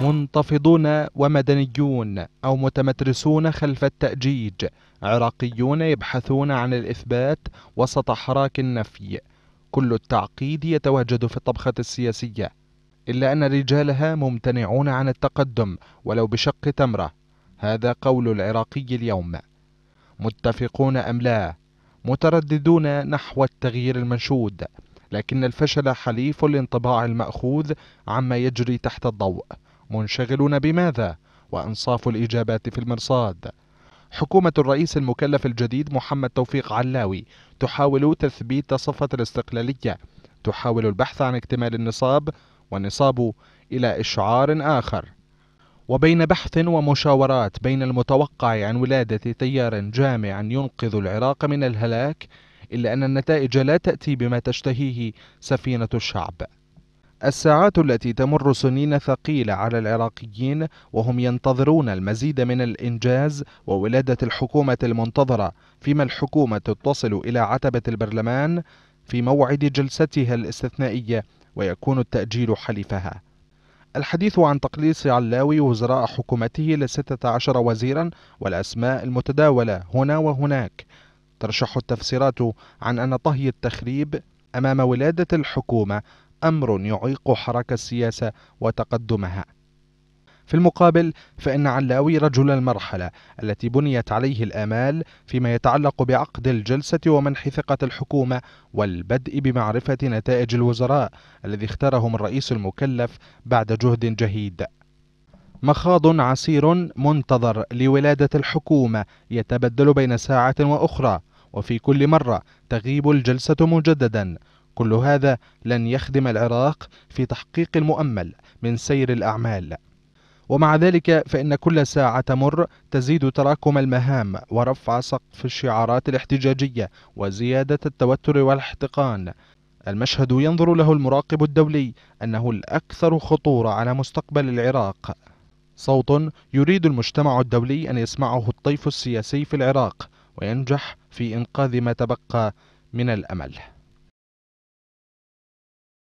منتفضون ومدنيون أو متمترسون خلف التأجيج عراقيون يبحثون عن الإثبات وسط حراك النفي كل التعقيد يتواجد في الطبخة السياسية إلا أن رجالها ممتنعون عن التقدم ولو بشق تمرة هذا قول العراقي اليوم متفقون أم لا مترددون نحو التغيير المنشود لكن الفشل حليف الانطباع المأخوذ عما يجري تحت الضوء منشغلون بماذا؟ وأنصاف الإجابات في المرصاد حكومة الرئيس المكلف الجديد محمد توفيق علاوي تحاول تثبيت صفة الاستقلالية تحاول البحث عن اكتمال النصاب والنصاب إلى إشعار آخر وبين بحث ومشاورات بين المتوقع عن ولادة تيار جامع ينقذ العراق من الهلاك إلا أن النتائج لا تأتي بما تشتهيه سفينة الشعب الساعات التي تمر سنين ثقيلة على العراقيين وهم ينتظرون المزيد من الإنجاز وولادة الحكومة المنتظرة فيما الحكومة تصل إلى عتبة البرلمان في موعد جلستها الاستثنائية ويكون التأجيل حليفها الحديث عن تقليص علاوي وزراء حكومته لستة عشر وزيرا والأسماء المتداولة هنا وهناك ترشح التفسيرات عن أن طهي التخريب أمام ولادة الحكومة أمر يعيق حركة السياسة وتقدمها في المقابل فإن علاوي رجل المرحلة التي بنيت عليه الآمال فيما يتعلق بعقد الجلسة ومنح ثقة الحكومة والبدء بمعرفة نتائج الوزراء الذي اختارهم الرئيس المكلف بعد جهد جهيد مخاض عسير منتظر لولادة الحكومة يتبدل بين ساعة وأخرى وفي كل مرة تغيب الجلسة مجددا كل هذا لن يخدم العراق في تحقيق المؤمل من سير الأعمال ومع ذلك فإن كل ساعة تمر تزيد تراكم المهام ورفع سقف الشعارات الاحتجاجية وزيادة التوتر والاحتقان المشهد ينظر له المراقب الدولي أنه الأكثر خطورة على مستقبل العراق صوت يريد المجتمع الدولي أن يسمعه الطيف السياسي في العراق وينجح في إنقاذ ما تبقى من الأمل